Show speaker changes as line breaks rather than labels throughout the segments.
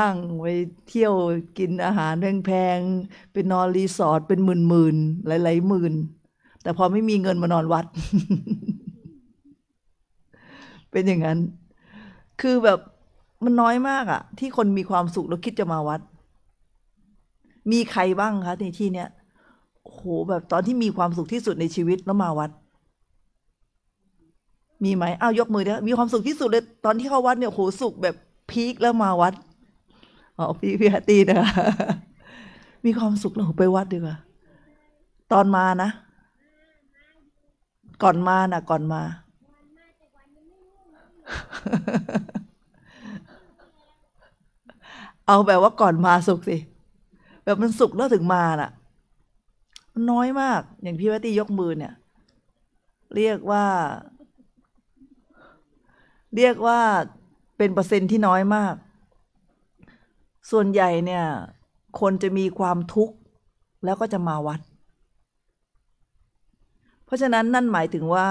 ห้างไปเที่ยวกินอาหาร แพงๆเป็นนอนรีสอร์ทเป็นหมื่นๆ หลายๆหมื่นแต่พอไม่มีเงินมานอนวัด เป็นอย่างนั้น คือแบบมันน้อยมากอะที่คนมีความสุขแล้วคิดจะมาวัด มีใครบ้างคะในที่เนี้ยโหแบบตอนที่มีความสุขที่สุดในชีวิตแล้วมาวัด มีไหมอ้าวยกมือได้มีความสุขที่สุดเลยตอนที่เข้าวัดเนี่ยโหสุขแบบพีคแล้วมาวัดอ๋อพี่พี่ฮัตตี้นะคะมีความสุขเราไปวัดดีกว่าตอนมานะก่อนมานะก่อนมา เอาแบบว่าก่อนมาสุขสิ แบบมันสุขแล้วถึงมาน่ะมันน้อยมาก อย่างพี่วัตตี้ยกมือเนี่ย เรียกว่า เรียกว่าเป็นเปอร์เซ็นต์ที่น้อยมากส่วนใหญ่เนี่ย คนจะมีความทุกข์แล้วก็จะมาวัด เพราะฉะนั้นนั่นหมายถึงว่า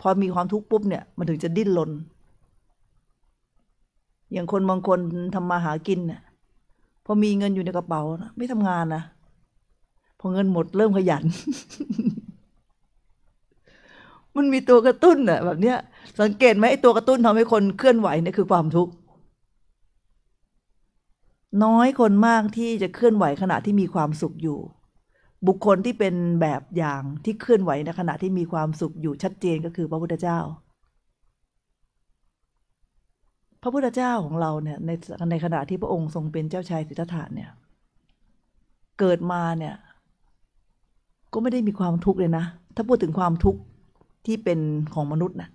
พอมีความทุกข์ปุ๊บเนี่ย มันถึงจะดิ้นรนอย่างคนบางคนทำมาหากินเนี่ยพอมีเงินอยู่ในกระเป๋า ไม่ทำงานนะพอเงินหมดเริ่มขยัน มันมีตัวกระตุ้นอ่ะแบบเนี้ย สังเกตไหมไอ้ตัวกระตุ้นทำให้คนเคลื่อนไหวเนี่ยคือความทุกข์น้อยคนมากที่จะเคลื่อนไหวขณะที่มีความสุขอยู่ บุคคลที่เป็นแบบอย่างที่เคลื่อนไหวในขณะที่มีความสุขอยู่ชัดเจนก็คือ พระพุทธเจ้า พระพุทธเจ้าของเราเนี่ย ในในขณะที่พระองค์ทรงเป็นเจ้าชายสิทธัตถะเนี่ย เกิดมาเนี่ย ก็ไม่ได้มีความทุกข์เลยนะ ถ้าพูดถึงความทุกข์ที่เป็นของมนุษย์นะ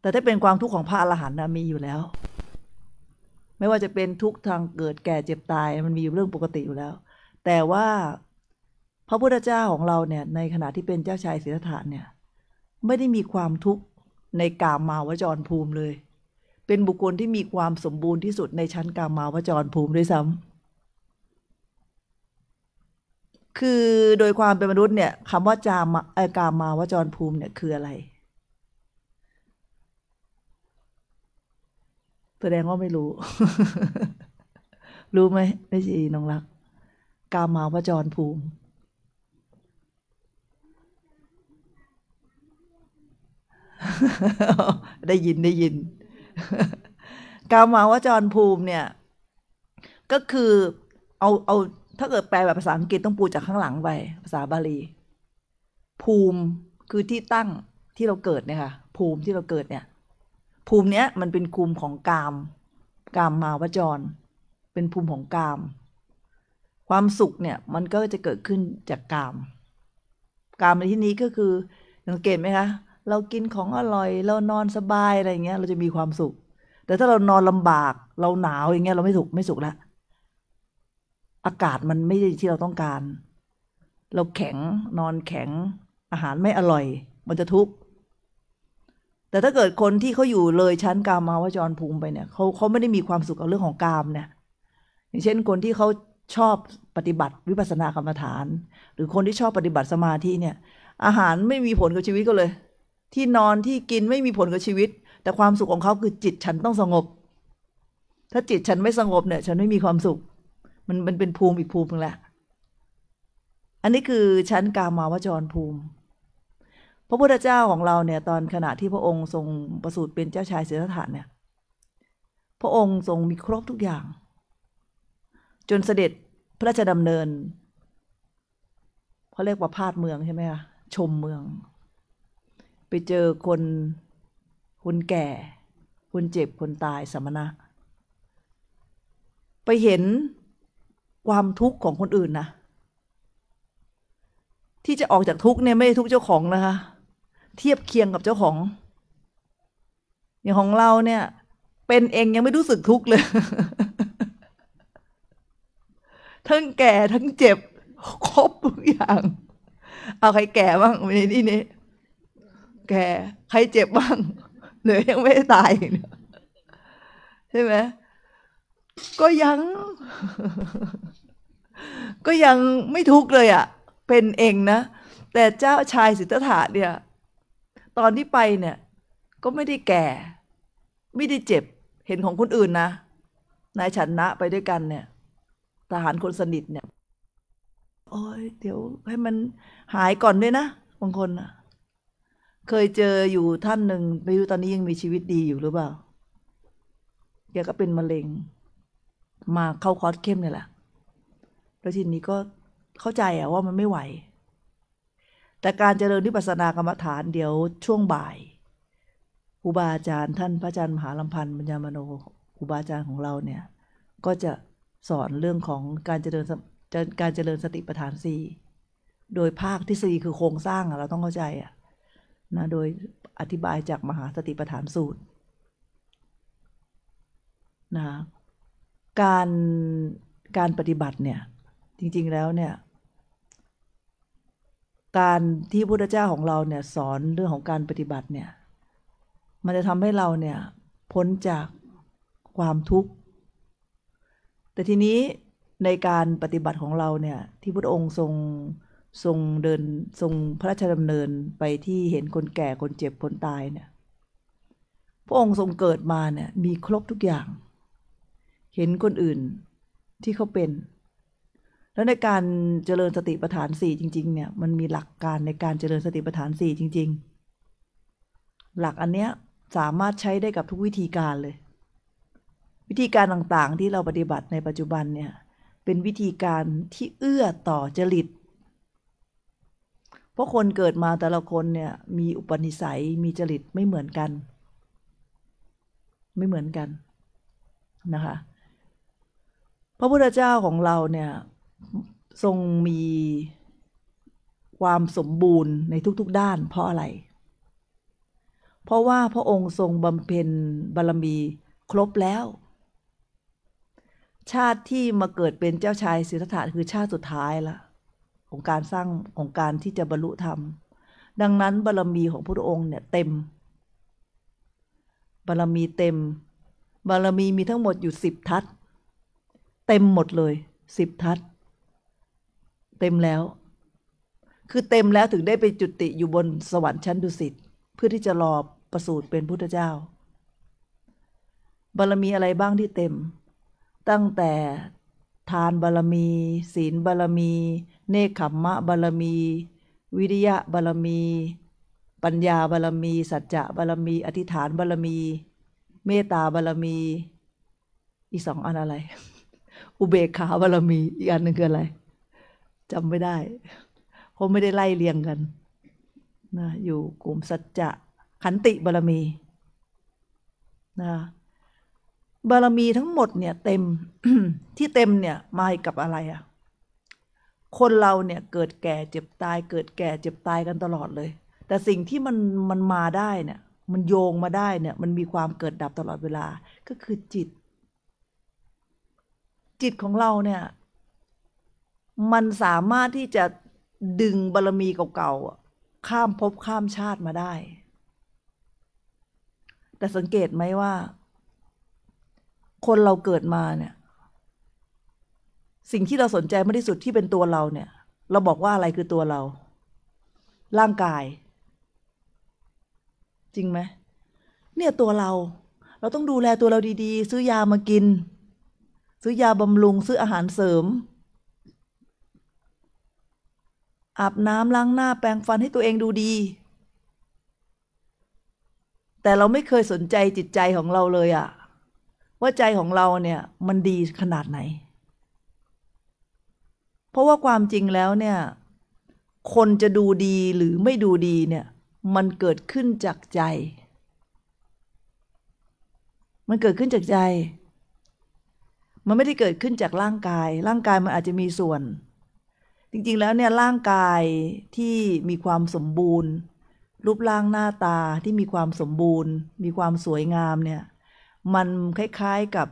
แต่ถ้าเป็นความทุกข์ของพระอรหันต์นะมีอยู่แล้วไม่ว่าจะเป็นทุกทางเกิดแก่เจ็บตายมันมีอยู่เรื่องปกติอยู่แล้ว แต่ว่าพระพุทธเจ้าของเราเนี่ยในขณะที่เป็นเจ้าชายศิทธาตถเนี่ยไม่ได้มีความทุกข์ในกามาวจรภูมิเลย เป็นบุคคลที่มีความสมบูรณ์ที่สุดในชั้นกามาวจรภูมิด้วยซ้ำ คือโดยความเป็นมนุษย์เนี่ยคำว่าจามากามาวจรภูมิเนี่ยคืออะไรแสดงว่าไม่รู้ รู้ไหม ไม่ชีน้องรัก กามาวจรภูมิ ได้ยินได้ยิน กามาวจรภูมิเนี่ย ก็คือ เอาเอา ถ้าเกิดแปลแบบภาษาอังกฤษต้องปูจากข้างหลังไป ภาษาบาลีภูมิคือที่ตั้งที่เราเกิดเนี่ยค่ะ ภูมิที่เราเกิดเนี่ยภูมิเนี้ยมันเป็น ภูมิของกามกามมาวจร เป็นภูมิของกาม ความสุขเนี่ยมันก็จะเกิดขึ้นจากกามกามในที่นี้ก็คือสังเกตไหมคะเรากินของอร่อยเรานอนสบายอะไรเงี้ย เราจะมีความสุข แต่ถ้าเรานอนลำบากเราหนาวอย่างเงี้ย เราไม่สุข ไม่สุขละอากาศมันไม่ใช่ที่เราต้องการ เราแข็งนอนแข็งอาหารไม่อร่อยมันจะทุกข์แต่ถ้าเกิดคนที่เขาอยู่เลยชั้นกามาวจรภูมิไปเนี่ยเขาเขาไม่ได้มีความสุขกับเรื่องของกามเนี่ยอย่างเช่นคนที่เขาชอบปฏิบัติวิปัสสนากรรมฐาน หรือคนที่ชอบปฏิบัติสมาธิเนี่ย อาหารไม่มีผลกับชีวิตก็เลย ที่นอนที่กินไม่มีผลกับชีวิต แต่ความสุขของเขาคือจิตฉันต้องสงบ ถ้าจิตฉันไม่สงบเนี่ย ฉันไม่มีความสุข มันมันเป็นภูมิอีกภูมิหนึ่งแหละ อันนี้คือชั้นกามาวจรภูมิพระพุทธเจ้าของเรา เนี่ย ตอนขณะที่พระองค์ทรงประสูติเป็นเจ้าชายเสด็จฐานเนี่ย พระองค์ทรงมีครบทุกอย่าง จนเสด็จพระราชดำเนินเขาเรียกว่าพาดเมืองใช่ไหมคะชมเมือง ไปเจอคน คนแก่ คนเจ็บคนตายสมณะ ไปเห็นความทุกข์ของคนอื่นนะที่จะออกจากทุกข์เนี่ยไม่ทุกเจ้าของนะคะเทียบเคียงกับเจ้าของอย่างของเราเนี่ย เป็นเองยังไม่รู้สึกทุกข์เลย ทั้งแก่ทั้งเจ็บ ครบทุกอย่าง เอาใครแก่บ้างในที่นี้ แก่ ใครเจ็บบ้างหรือยังไม่ตาย ใช่ไหมก็ยัง ก็ยังไม่ทุกข์เลยอะ่ะ เป็นเองนะ แต่เจ้าชายสิทธัตถะเนี่ยตอนที่ไปเนี่ย ก็ไม่ได้แก่ไม่ได้เจ็บเห็นของคนอื่นนะนายฉันนะ ไปด้วยกันเนี่ยทหารคนสนิทเนี่ยโอ้ยเดี๋ยว ให้มันหายก่อนด้วยนะบางคนนะเคยเจออยู่ท่านหนึ่งไม่รู้ตอนนี้ยังมีชีวิตดีอยู่หรือเปล่าแกก็เป็นมะเร็งมาเข้าคอร์สเข้มเนี่ยแหละแล้วทีนี้ก็เข้าใจอะว่ามันไม่ไหวแต่การเจริญวิปัสสนากรรมฐานเดี๋ยวช่วงบ่ายครูบาอาจารย์ท่านพระอาจารย์มหาลำพันธ์ปัญญามโนครูบาอาจารย์ของเราเนี่ยก็จะสอนเรื่องของการเจริญการเจริญสติปัฏฐานสี่โดยภาคที่สี่คือโครงสร้างเราต้องเข้าใจะนะโดยอธิบายจากมหาสติปัฏฐานสูตรนะการการปฏิบัติเนี่ยจริง ๆแล้วเนี่ยการที่พุทธเจ้าของเราเนี่ยสอนเรื่องของการปฏิบัติเนี่ยมันจะทำให้เราเนี่ยพ้นจากความทุกข์ แต่ทีนี้ในการปฏิบัติของเราเนี่ยที่พระองค์ทรงทรงเดินทรงพระราชดำเนินไปที่เห็นคนแก่คนเจ็บคนตายเนี่ยพระองค์ทรงเกิดมาเนี่ยมีครบทุกอย่าง เห็นคนอื่นที่เขาเป็นแล้วในการเจริญสติปัฏฐานสี่จริง ๆ เนี่ยมันมีหลักการในการเจริญสติปัฏฐานสี่จริง ๆ หลักอันเนี้ยสามารถใช้ได้กับทุกวิธีการเลย วิธีการต่างๆ ที่เราปฏิบัติในปัจจุบันเนี่ย เป็นวิธีการที่เอื้อต่อจริตเพราะคนเกิดมาแต่ละคนเนี่ย มีอุปนิสัยมีจริตไม่เหมือนกัน ไม่เหมือนกันนะคะพระพุทธเจ้าของเราเนี่ยทรงมีความสมบูรณ์ในทุกๆด้านเพราะอะไร เพราะว่าพระองค์ทรงบำเพ็ญบารมีครบแล้ว ชาติที่มาเกิดเป็นเจ้าชายสิทธัตถะคือชาติสุดท้ายละของการสร้างของการที่จะบรรลุธรรม ดังนั้นบารมีของพระองค์เนี่ยเต็ม บารมีเต็ม บารมีมีทั้งหมดอยู่สิบทัศเต็มหมดเลยสิบทัศนเต็มแล้ว คือเต็มแล้วถึงได้ไปจุติอยู่บนสวรรค์ชั้นดุสิตเพื่อที่จะรอประสูติเป็นพุทธเจ้า บารรมีอะไรบ้างที่เต็ม ตั้งแต่ ทานบารรมี ศีลบารรมี เนคขมมะบารรมี วิริยะบารรมี ปัญญาบารรมี สัจจะบารรมี อธิษฐานบารรมี เมตตาบารรมี อีสองอันอะไร อุเบกขาบารรมีอีกอันหนึ่งคืออะไรจำไม่ได้เพราะไม่ได้ไล่เรียงกัน นะอยู่กลุ่มสัจจะขันติบารมีนะบารมีทั้งหมดเนี่ยเต็ม ที่เต็มเนี่ยมากับอะไรอะคนเราเนี่ย เกิดแก่เจ็บตาย เกิดแก่เจ็บตายกันตลอดเลย แต่สิ่งที่มันมันมาได้เนี่ย มันโยงมาได้เนี่ย มันมีความเกิดดับตลอดเวลา ก็คือจิต จิตของเราเนี่ยมันสามารถที่จะดึงบารมีเก่าๆ ข้ามภพข้ามชาติมาได้ แต่สังเกตไหมว่า คนเราเกิดมาเนี่ย สิ่งที่เราสนใจมากที่สุดที่เป็นตัวเราเนี่ย เราบอกว่าอะไรคือตัวเรา ร่างกาย จริงไหมเนี่ยตัวเรา เราต้องดูแลตัวเราดีๆ ซื้อยามากิน ซื้อยาบำรุงซื้ออาหารเสริมอาบน้ำล้างหน้าแปรงฟันให้ตัวเองดูดี แต่เราไม่เคยสนใจจิตใจของเราเลยอะว่าใจของเราเนี่ยมันดีขนาดไหน เพราะว่าความจริงแล้ว เนี่ยคนจะดูดีหรือไม่ดูดี เนี่ย มันเกิดขึ้น จาก ใจ มันเกิดขึ้นจากใจ มันไม่ได้เกิดขึ้นจากร่างกาย ร่างกายมันอาจจะมีส่วนจริง ๆ แล้ว เนี่ยร่างกายที่มีความสมบูรณ์ รูปร่างหน้าตาที่มีความสมบูรณ์ มีความสวยงามเนี่ย มันคล้าย ๆกับ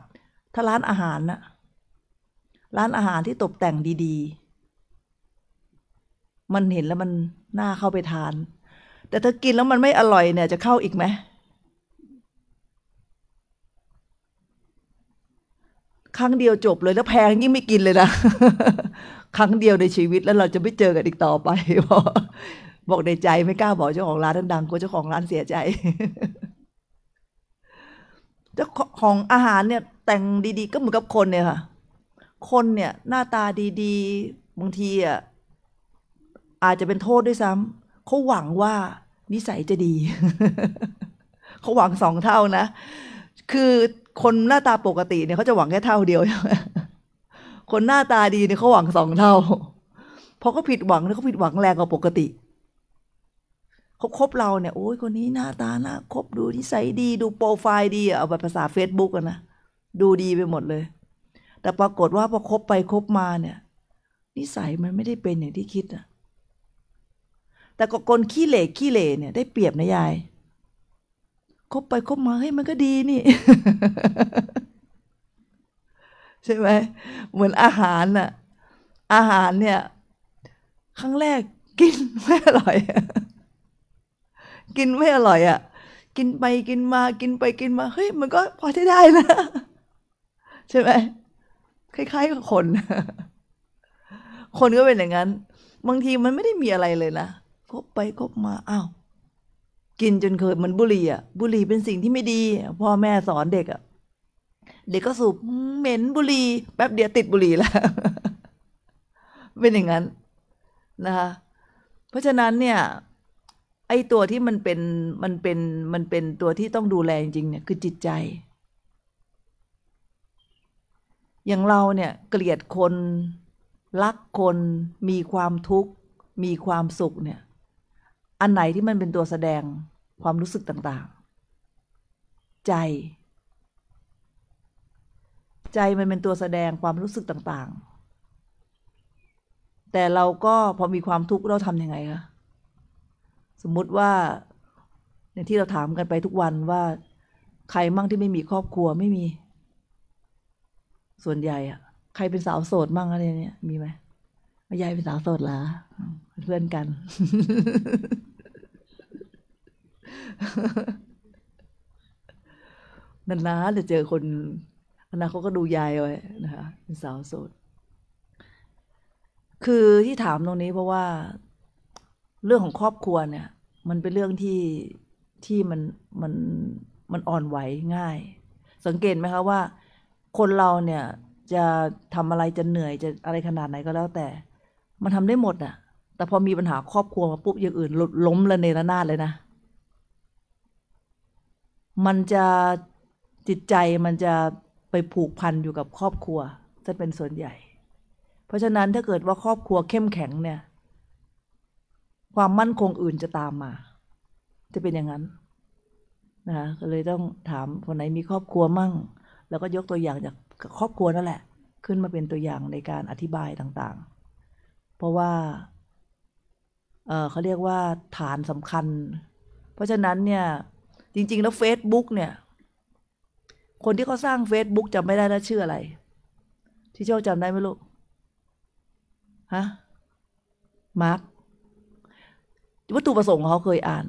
ถ้าร้านอาหารนะร้านอาหารที่ตกแต่งดี ๆ มันเห็นแล้วมัน น่าเข้าไป ทาน แต่ถ้ากินแล้วมัน ไม่ อร่อยเนี่ย จะเข้าอีกไหมครั้งเดียวจบเลย แล้วแพงยิ่งไม่กินเลยนะครั้งเดียวในชีวิตแล้วเราจะไม่เจอกันอีกต่อไปบอกบอกในใจไม่กล้าบอกเจ้าของร้านดังๆกลัวเจ้าของร้านเสียใจ เจ้าของอาหารเนี่ย แต่งดี ๆ ก็เหมือนกับคนเนี่ยค่ะ คนเนี่ย หน้าตาดี ๆบางทีอ่ะอาจจะเป็นโทษด้วยซ้ำเขาหวังว่านิสัยจะดี เขาหวังสองเท่านะคือคนหน้าตาปกติเนี่ยเขาจะหวังแค่เท่าเดียวใช่ไหมคนหน้าตาดีเนี่ยเขาหวังสองเท่าพอเขาผิดหวังแล้วเขาผิดหวังแรงกว่าปกติเขาคบเราเนี่ย โอ้ยคนนี้หน้าตาน่าคบดูนิสัยดีดูโปรไฟล์ดีเอาแบบภาษาเฟซบุ๊กนะดูดีไปหมดเลย แต่ปรากฏว่าพอคบไปคบมาเนี่ย นิสัยมันไม่ได้เป็นอย่างที่คิดอะแต่ก็คนขี้เหล่ขี้เหล่เนี่ยได้เปรียบนะยายคบไปคบมาเฮ้ยมันก็ดีนี่ ใช่ไหมเหมือนอาหารน่ะอาหารเนี่ย ครั้งแรกกิน ไม่อร่อย กินไม่อร่อยอ่ะ กินไปกินมากินไปกินมา เฮ้ย มันก็พอที้ได้นะใช่ไหมคล้ายๆกับคนคนก็เป็นอย่างนั้น บางทีมันไม่ได้มีอะไรเลยนะคบไปคบมาอ้าวกินจนเคยเหมือนบุหรี่อ่ะ บุหรี่เป็นสิ่งที่ไม่ดี พ่อแม่สอนเด็กอ่ะ เด็กก็สูบเหม็นบุหรี่แป๊บเดียวติดบุหรี่แล้ว เป็นอย่างนั้นนะคะเพราะฉะนั้นเนี่ย ไอตัวที่มันเป็นมันเป็น มันเป็นตัวที่ต้องดูแลจริงเนี่ยคือจิตใจ อย่างเราเนี่ยเกลียดคนรักคนมีความทุกข์ มีความสุขเนี่ยอันไหนที่มันเป็นตัวแสดงความรู้สึกต่าง ๆ ใจ ใจมันเป็นตัวแสดงความรู้สึกต่าง ๆ แต่เราก็พอมีความทุกข์เราทำยังไงคะ สมมุติว่าในที่เราถามกันไปทุกวันว่า ใครมั่งที่ไม่มีครอบครัวไม่มี ส่วนใหญ่อะใครเป็นสาวโสดมั่งอะไร เนี่ยมีไหมยายเป็นสาวโสดเหรอเพื่อนกันนานๆจะเจอคนอนาคตก็ดูยายไว้นะคะเป็นสาวโสด คือที่ถามตรงนี้เพราะว่า เรื่องของครอบครัวเนี่ย มันเป็นเรื่องที่ที่มันมันมันอ่อนไหวง่าย สังเกตไหมคะว่า คนเราเนี่ยจะทำอะไรจะเหนื่อยจะอะไรขนาดไหนก็แล้วแต่ มันทำได้หมดอะแต่พอมีปัญหาครอบครัวมาปุ๊บอย่างอื่น ล้มละเนระนาดเลยนะมันจะจิตใจมันจะไปผูกพันอยู่กับครอบครัว จะเป็นส่วนใหญ่ เพราะฉะนั้นถ้าเกิดว่าครอบครัวเข้มแข็งเนี่ย ความมั่นคงอื่นจะตามมา จะเป็นอย่างนั้น นะก็เลยต้องถามคนไหนมีครอบครัวมั่ง แล้วก็ยกตัวอย่างจากครอบครัวนั่นแหละ ขึ้นมาเป็นตัวอย่างในการอธิบายต่างๆ เพราะว่าเเขาเรียกว่าฐานสำคัญ เพราะฉะนั้นเนี่ยจริงๆ แล้ว Facebook เนี่ย คนที่เขาสร้าง Facebook จำไม่ได้แล้วชื่ออะไร ที่โชคจำได้ไหมลูกฮะมาร์ควัตถุประสงค์ของเขาเคยอ่าน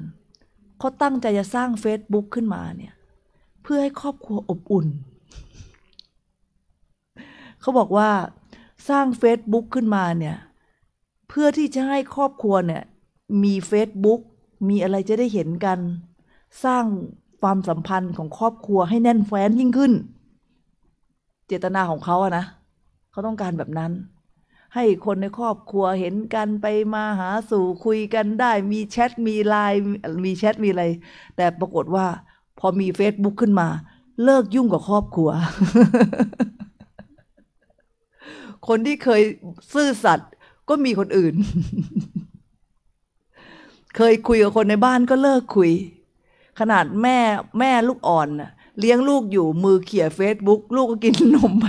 เขาตั้งใจจะสร้าง Facebook ขึ้นมาเนี่ย เพื่อให้ครอบครัวอบอุ่น เขาบอกว่าสร้าง Facebook ขึ้นมาเนี่ย เพื่อที่จะให้ครอบครัวเนี่ย มี Facebook มีอะไรจะได้เห็นกันสร้างความสัมพันธ์ของครอบครัวให้แน่นแฟ้นยิ่งขึ้น เจตนาของเขาอะนะเขาต้องการแบบนั้น ให้คนในครอบครัวเห็นกันไปมาหาสู่คุยกันได้ มีแชท มีไลน์มีแชทมีอะไร แต่ปรากฏว่า พอมีเฟซบุ๊กขึ้นมา เลิกยุ่งกับครอบครัว คนที่เคยซื่อสัตย์ก็มีคนอื่น เคยคุยกับคนในบ้านก็เลิกคุยขนาดแม่แม่ลูกอ่อนเลี้ยงลูกอยู่มือเขี่ยเฟซบุ๊ก ลูกก็กินนมไป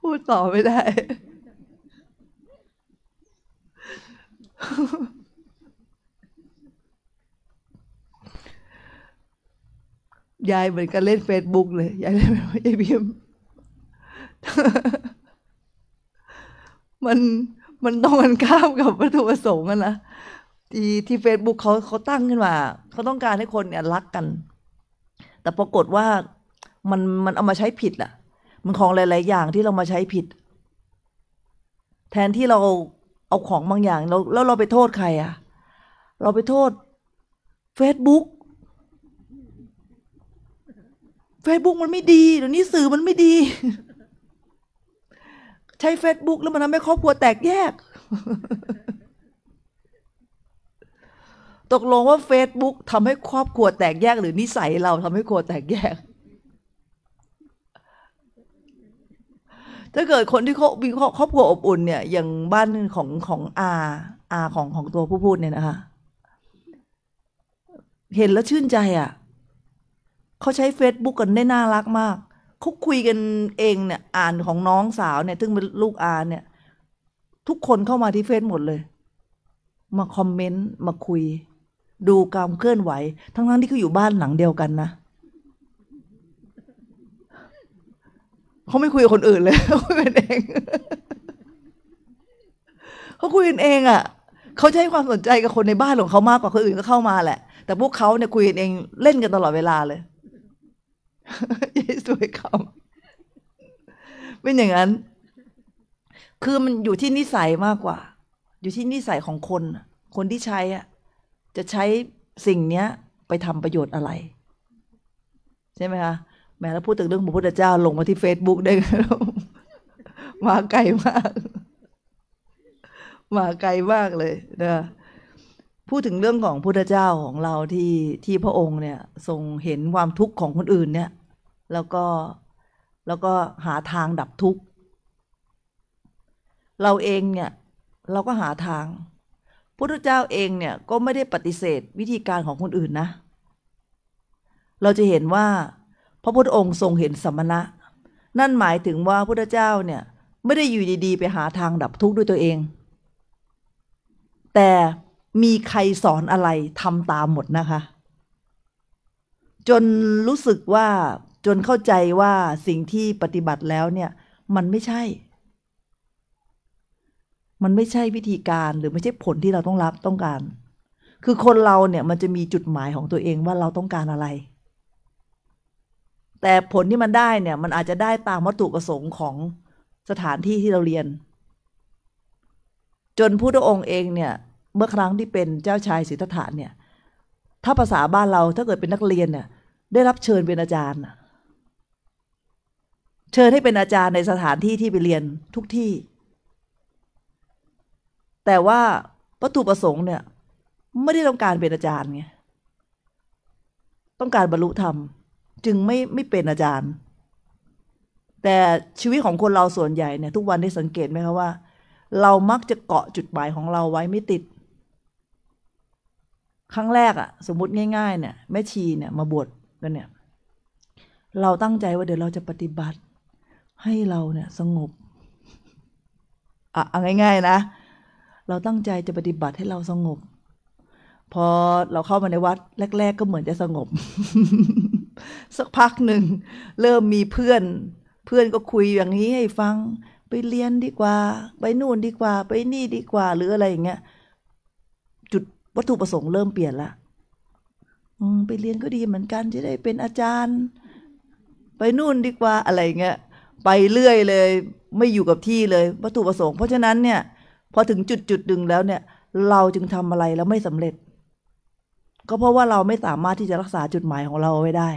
พูดต่อไม่ได้ ยายเหมือนกันเล่นเฟซบุ๊กเลย ยายเล่นยายพิมพ์มันมันต้องมันข้ามกับวัตถุประสงค์นะที่ที่เฟซบุ๊กเขาเขาตั้งขึ้นมาเขาต้องการให้คนเนี่ยรักกัน แต่ปรากฏว่ามันมันเอามาใช้ผิดอ่ะ มันของหลายๆอย่างที่เรามาใช้ผิด แทนที่เราเอาของบางอย่างแล้วแล้วเราไปโทษใครอ่ะ เราไปโทษ Facebook Facebook มันไม่ดีเดี๋ยวนี้สื่อมันไม่ดีใช้ Facebook แล้วมันทำให้ครอบครัวแตกแยก ตกลงว่า Facebook ทำให้ครอบครัวแตกแยกหรือนิสัยเราทำให้ครัวแตกแยก ถ้าเกิดคนที่เขามีครอบครัวอบอุ่น เนี่ยอย่างบ้านของของ อา อา ของของตัวผู้พูดเนี่ยนะคะ เห็นแล้วชื่นใจอ่ะเขาใช้ Facebook กันได้น่ารักมากขาคุยกันเองเนี่ยอ่านของน้องสาว เนี่ยซึ่งเป็นลูกอาเนี่ย ทุกคนเข้ามาที่เฟซหมดเลย มาคอมเมนต์ มาคุย ดูการเคลื่อนไหว ทั้งทั้งที่เขาอยู่บ้านหลังเดียวกันนะเขาไม่คุยกับคนอื่นเลยเขาคุยกันเองเขาคุยกันเอง อ่ะเขาจะให้ความสนใจกับคนในบ้านของเขามากกว่าคนอื่นก็เข้ามาแหละ แต่พวกเขาเนี่ยคุยกันเองเล่นกันตลอดเวลาเลยเยซูให้เขาเป็นอย่างนั้น คือมันอยู่ที่นิสัยมากกว่า อยู่ที่นิสัยของคน คนที่ใช้อ่ะ จะใช้สิ่งเนี้ย ไปทำประโยชน์อะไร ใช่ไหมคะ แม้แล้วพูดถึงเรื่องพระพุทธเจ้า ลงมาที่เฟซบุ๊กได้มาไกลมาก มาไกลมากเลยเนะพูดถึงเรื่องของพุทธเจ้าของเราที่ที่พระองค์เนี่ยทรงเห็นความทุกข์ของคนอื่นเนี่ย แล้วก็แล้วก็หาทางดับทุกข์เราเองเนี่ย เราก็หาทางพุทธเจ้าเองเนี่ย ก็ไม่ได้ปฏิเสธวิธีการของคนอื่นนะ เราจะเห็นว่าพระพุทธองค์ทรงเห็นสัมมณะ นั่นหมายถึงว่าพุทธเจ้าเนี่ย ไม่ได้อยู่ดีๆ ไปหาทางดับทุกข์ด้วยตัวเอง แต่มีใครสอนอะไรทำตามหมดนะคะ จนรู้สึกว่าจนเข้าใจว่าสิ่งที่ปฏิบัติแล้วเนี่ยมันไม่ใช่ มันไม่ใช่วิธีการหรือไม่ใช่ผลที่เราต้องรับต้องการ คือคนเราเนี่ยมันจะมีจุดหมายของตัวเองว่าเราต้องการอะไร แต่ผลที่มันได้เนี่ย มันอาจจะได้ตามวัตถุประสงค์ของสถานที่ที่เราเรียน จนพุทธองค์เองเนี่ยเมื่อครั้งที่เป็นเจ้าชายสิทธัตถะเนี่ย ถ้าภาษาบ้านเรา ถ้าเกิดเป็นนักเรียนเนี่ย ได้รับเชิญเป็นอาจารย์เชิญให้เป็นอาจารย์ในสถานที่ที่ไปเรียนทุกที่ แต่ว่าวัตถุประสงค์เนี่ย ไม่ได้ต้องการเป็นอาจารย์ไง ต้องการบรรลุธรรม จึงไม่ไม่เป็นอาจารย์ แต่ชีวิตของคนเราส่วนใหญ่เนี่ย ทุกวันได้สังเกตไหมคะว่า เรามักจะเกาะจุดหมายของเราไว้ไม่ติดครั้งแรกอะสมมติง่ายๆเนี่ยแม่ชีเนี่ย มาบวชกันเนี่ย เราตั้งใจว่าเดี๋ยวเราจะปฏิบัติ ให้เราเนี่ย สงบอ่ะเอาง่าย ๆนะเราตั้งใจจะปฏิบัติให้เราสงบ พอเราเข้ามาในวัด แรกๆ ก็เหมือนจะสงบสักพักหนึ่งเริ่มมีเพื่อน เพื่อนก็คุยอย่างนี้ให้ฟัง ไปเรียนดีกว่า ไปนู่นดีกว่า ไปนี่ดีกว่า หรืออะไรอย่างเงี้ยวัตถุประสงค์เริ่มเปลี่ยนละไปเรียนก็ดีเหมือนกันจะได้เป็นอาจารย์ ไปนู่นดีกว่าอะไรเงี้ย ไปเรื่อยเลย ไม่อยู่กับที่เลย วัตถุประสงค์ เพราะฉะนั้นเนี่ยพอถึงจุดจุดหนึ่งแล้วเนี่ย เราจึงทำอะไรแล้วไม่สำเร็จ ก็เพราะว่าเราไม่สามารถที่จะรักษาจุดหมายของเราไว้ได้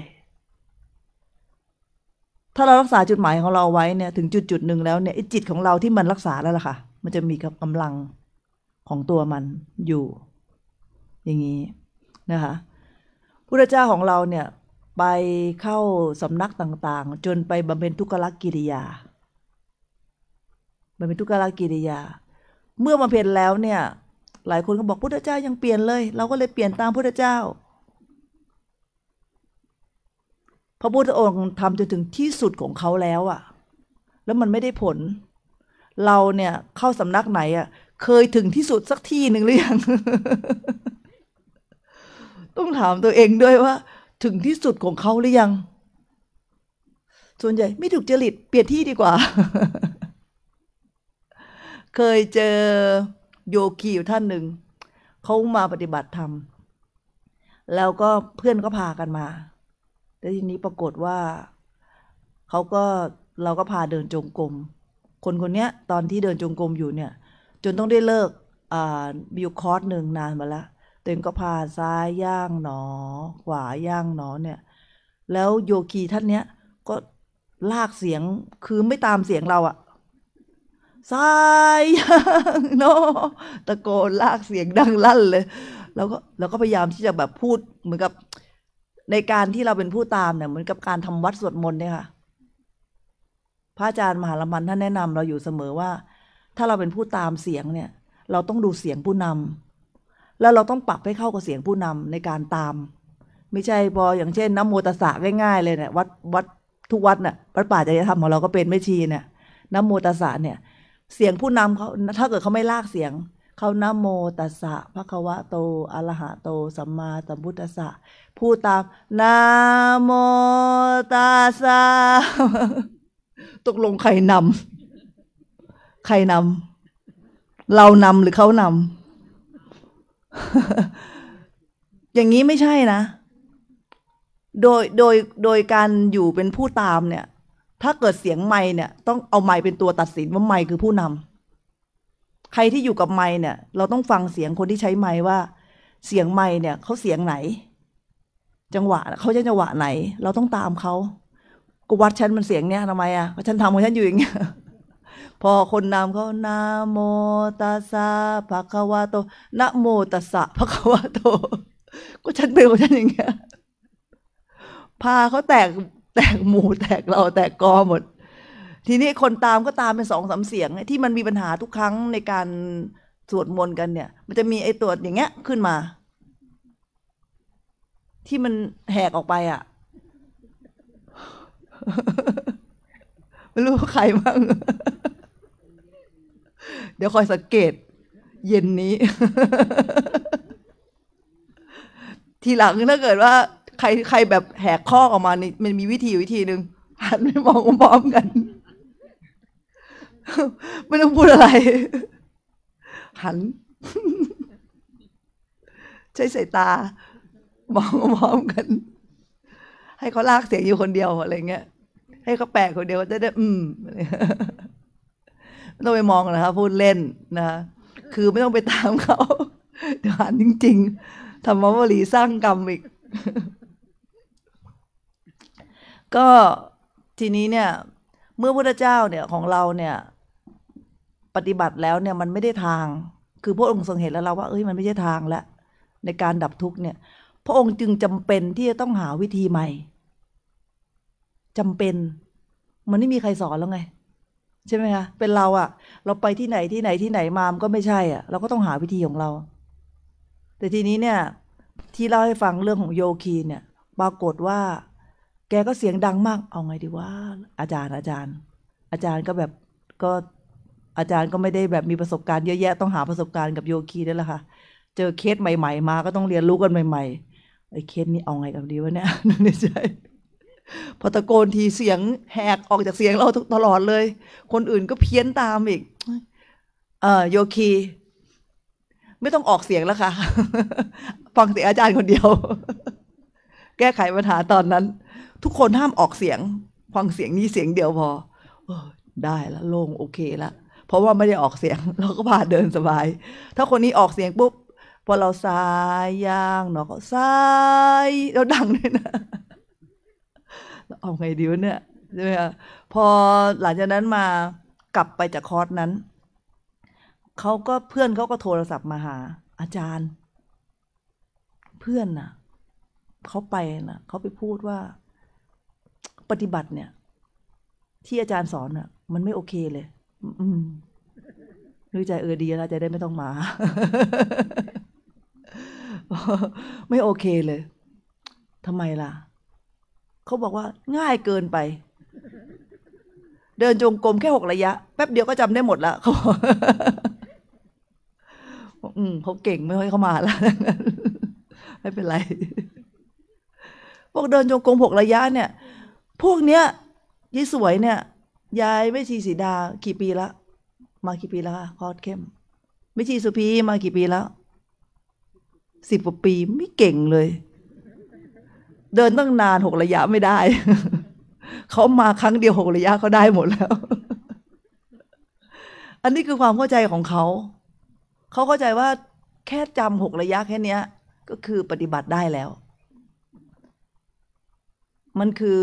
ถ้าเรารักษาจุดหมายของเราไว้เนี่ย ถึงจุดจุดหนึ่งแล้วเนี่ยจิตของเราที่มันรักษาแล้วล่ะค่ะ มันจะมีกำลังของตัวมันอยู่อย่างนี้นะคะพุทธเจ้าของเราเนี่ยไปเข้าสำนักต่าง ๆ จนไปบำเพ็ญทุกขลักกิริยาบำเพ็ญทุกขลักกิริยา เมื่อบำเพ็ญแล้วเนี่ย หลายคนก็บอกพุทธเจ้ายังเปลี่ยนเลย เราก็เลยเปลี่ยนตามพุทธเจ้า พระพุทธองค์ทำจนถึงที่สุดของเขาแล้วอะแล้วมันไม่ได้ผล เราเนี่ยเข้าสำนักไหนอะเคยถึงที่สุดสักที่หนึ่งหรือยังต้องถามตัวเองด้วยว่า ถึงที่สุดของเขาหรือยัง ส่วนใหญ่ไม่ถูกจริตเปลี่ยนที่ดีกว่า เคยเจอโยคีอยู่ท่านหนึ่ง เขามาปฏิบัติธรรม แล้วก็เพื่อนก็พากันมา แต่ทีนี้ปรากฏว่า เขาก็เราก็พาเดินจงกรม คนคนนี้ตอนที่เดินจงกรมอยู่เนี่ย จนต้องได้เลิกอ่าบิวคอร์สหนึ่งนานมาแล้วเตึงก็ พาซ้ายย่างหนอขวาย่างหนอเนี่ย แล้วโยคีท่านเนี้ย ก็ลากเสียงคือไม่ตามเสียงเราอะซ้ายย่างหนอตะโกนลากเสียงดังลั่นเลยเราก็เราก็พยายามที่จะแบบพูดเหมือนกับในการที่เราเป็นผู้ตามเนี่ยเหมือนกับการทำวัดสวดมนต์เนี่ยค่ะ พระอาจารย์มหาลมันท่านแนะนำเราอยู่เสมอว่า ถ้าเราเป็นผู้ตามเสียงเนี่ย เราต้องดูเสียงผู้นำแล้วเราต้องปรับให้เข้ากับเสียงผู้นำในการตาม ไม่ใช่พออย่างเช่นน้ำโมตสะง่ายๆเลยเนะี่ย วัด วัดทุกวัดนะ่ะวัดป่าจะทำมของเราก็เป็นไม่ชีเนะี่ยน้ำโมตสะเนี่ย เสียงผู้นำเขาถ้าเกิดเขาไม่ลากเสียงเขาน้ำโมตสะพระควะโตอรหะโต สัมมาสัมพุทธะพูดตามน้ำโมตสะตกลงใครนำใครนำเรานำหรือเขานำอย่างนี้ไม่ใช่นะ โดย โดย โดยการอยู่เป็นผู้ตามเนี่ย ถ้าเกิดเสียงไม่เนี่ย ต้องเอาไม่เป็นตัวตัดสินว่าไม่คือผู้นำ ใครที่อยู่กับไม่เนี่ย เราต้องฟังเสียงคนที่ใช้ไม่ว่า เสียงไม่เนี่ยเขาเสียงไหน จังหวะเขาใช้จังหวะไหน เราต้องตามเขาก็วัดฉันมันเสียงเนี่ยทำไมอ่ะฉันทำของฉันอยู่อย่างเงี้ยพอคนนำเขานาโมตัสสะภะคะวะโตนะโมตัสสะภะคะวะโต ก็ฉันเป็นของฉันอย่างเงี้ย พาเขาแตก แตกหมู่แตกเราแตกกอหมด ทีนี้คนตามก็ตามเป็นสองสาเสียงที่มันมีปัญหาทุกครั้งในการสวดมนต์กันเนี่ย มันจะมีไอ้ตัวอย่างเงี้ยขึ้นมา ที่มันแหกออกไปอะ่ะ ไม่รู้ใครบ้างเดี๋ยวคอยสังเกต เย็นนี้ ทีหลังถ้าเกิดว่า ใครใครแบบแหกข้อออกมานี่มันมีวิธีวิธีหนึ่ง หันไปมองพร้อมกันไม่ต้องพูดอะไร หัน ใช้สายตา มองพร้อมกัน ให้เขาลากเสียงอยู่คนเดียวอะไรเงี้ย ให้เขาแปลกคนเดียวจะได้ อืมไม่ต้องไปมองนะคะพูดเล่นนะคือไม่ต้องไปตามเขาเดี๋ยวหานจริงๆ ธรรมวลีสร้างกรรมอีก ก็ทีนี้เนี่ย เมื่อพระเจ้าเนี่ยของเราเนี่ย ปฏิบัติแล้วเนี่ย มันไม่ได้ทาง คือพระองค์ทรงเห็นแล้ว เราว่าเอ้ยมันไม่ใช่ทางแล้วในการดับทุกข์เนี่ย พระองค์จึงจำเป็นที่จะต้องหาวิธีใหม่ จำเป็นมันไม่มีใครสอนแล้วไงใช่ไหมคะเป็นเราอะเราไปที่ไหนที่ไหนที่ไหนมามก็ไม่ใช่อะเราก็ต้องหาวิธีของเรา แต่ทีนี้เนี่ย ที่เล่าให้ฟังเรื่องของโยคีเนี่ย ปรากฏว่า แกก็เสียงดังมาก เอาไงดีว่าอาจารย์อาจารย์ อาจารย์ก็แบบก็อาจารย์ก็ไม่ได้แบบมีประสบการณ์เยอะแยะต้องหาประสบการณ์กับโยคีี้วหล่ะค่ะ เจอเคสใหม่ ๆ มาก็ต้องเรียนรู้กันใหม่ๆไอ้เคสนี้เอาไงกันดีวะเนี่ยในใจพอตะโกนทีเสียงแหกออกจากเสียงเราตลอดเลย คนอื่นก็เพี้ยนตามอีก เออโยคี ไม่ต้องออกเสียงแล้วค่ะ ฟังเสียงอาจารย์คนเดียว แก้ไขปัญหาตอนนั้น ทุกคนห้ามออกเสียงฟังเสียงนี้เสียงเดียวพอได้แล้วโล่งโอเคละเพราะว่าไม่ได้ออกเสียงเราก็พาเดินสบาย ถ้าคนนี้ออกเสียงปุ๊บพอเราสายย่างเนาะก็สายเราดังเลยนะเอาไงดีวะเนี่ย ใช่ไหมคะพอหลังจากนั้นมากลับไปจากคอร์สนั้นเขาก็เพื่อนเขาก็โทรศัพท์มาหาอาจารย์ เพื่อนน่ะ เขาไปน่ะเขาไปพูดว่า ปฏิบัติเนี่ย ที่อาจารย์สอนน่ะ มันไม่โอเคเลยอืมรู้ใจเออดีแล้วจะได้ไม่ต้องมา ไม่โอเคเลยทำไมล่ะเขาบอกว่าง่ายเกินไป เดินจงกรมแค่หกระยะแป๊บเดียวก็จำได้หมดละเขาอืมเขาเก่งไม่ค่อยเข้ามาละไม่เป็นไร พวกเดินจงกรมหกระยะเนี่ย พวกเนี้ยยี่สวยเนี่ย ยายไม่ชีสีดากี่ปีละมากี่ปีลคะคอดเข้มไม่ชีสุพีมากี่ปีแล้วสิบกว่าปีไม่เก่งเลยเดินตั้งนานหกระยะไม่ได้ เขามาครั้งเดียวหกระยะเขาได้หมดแล้ว อันนี้คือความเข้าใจของเขา เขาเข้าใจว่าแค่จำหกระยะแค่นี้ก็คือปฏิบัติได้แล้ว มันคือ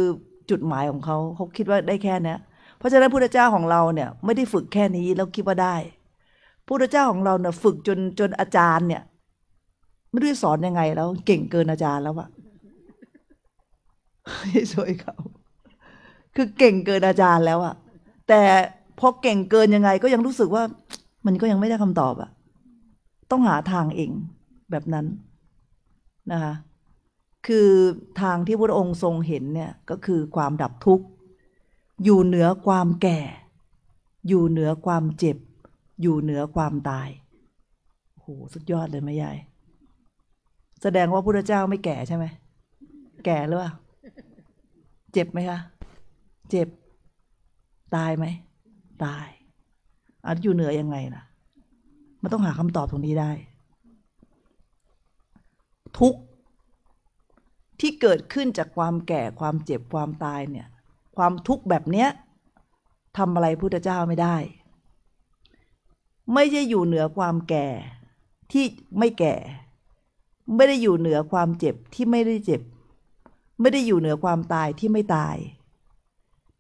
จุดหมายของเขาเขาคิดว่าได้แค่นี้ เพราะฉะนั้นพุทธเจ้าของเราเนี่ยไม่ได้ฝึกแค่นี้แล้วคิดว่าได้ พุทธเจ้าของเราเนี่ยฝึกจนจนอาจารย์เนี่ย ไม่รู้สอนยังไงแล้ว เก่งเกินอาจารย์แล้วอะให้ช่วยเขาคือเก่งเกินอาจารย์แล้วอะแต่พอเก่งเกินยังไงก็ยังรู้สึกว่า มันก็ยังไม่ได้คำตอบอะ ต้องหาทางเอง แบบนั้น นะคะ คือทางที่พระองค์ทรงเห็นเนี่ยก็คือความดับทุกข์ อยู่เหนือความแก่ อยู่เหนือความเจ็บ อยู่เหนือความตายโอ้โหสุดยอดเลยแม่ยายแสดงว่าพระเจ้าไม่แก่ใช่ไหม แก่หรือเปล่าจ็บไหมคะ เจ็บ ตายไหม ตายอาจอยู่เหนือยังไงนะมันต้องหาคำตอบตรงนี้ได้ ทุกที่เกิดขึ้นจากความแก่ความเจ็บความตายเนี่ย ความทุกข์แบบเนี้ยทำอะไรพุทธเจ้าไม่ได้ ไม่ใช่อยู่เหนือความแก่ที่ไม่แก่ ไม่ได้อยู่เหนือความเจ็บที่ไม่ได้เจ็บไม่ได้อยู่เหนือความตายที่ไม่ตาย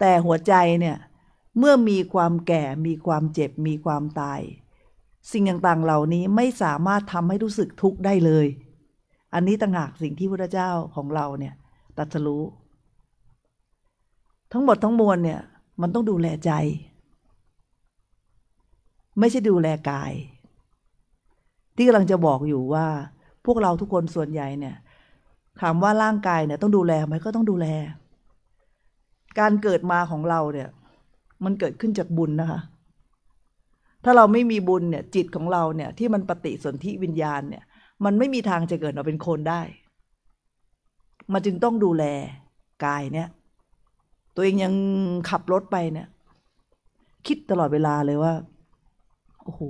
แต่หัวใจเนี่ยเมื่อมีความแก่มีความเจ็บมีความตาย สิ่งต่างๆเหล่านี้ไม่สามารถทำให้รู้สึกทุกข์ได้เลย อันนี้ต่างหากสิ่งที่พระเจ้าของเราเนี่ยตัดสู้ทั้งหมดทั้งมวลเนี่ย มันต้องดูแลใจ ไม่ใช่ดูแลกาย ที่กำลังจะบอกอยู่ว่า พวกเราทุกคนส่วนใหญ่เนี่ยถามว่าร่างกายเนี่ยต้องดูแลไหมก็ต้องดูแล การเกิดมาของเราเนี่ย มันเกิดขึ้นจากบุญนะคะ ถ้าเราไม่มีบุญเนี่ยจิตของเราเนี่ย ที่มันปฏิสนธิวิญญาณเนี่ย มันไม่มีทางจะเกิดมาเป็นคนได้ มันจึงต้องดูแลกายเนี่ย ตัวเองยังขับรถไปเนี่ย คิดตลอดเวลาเลยว่าโอ้โห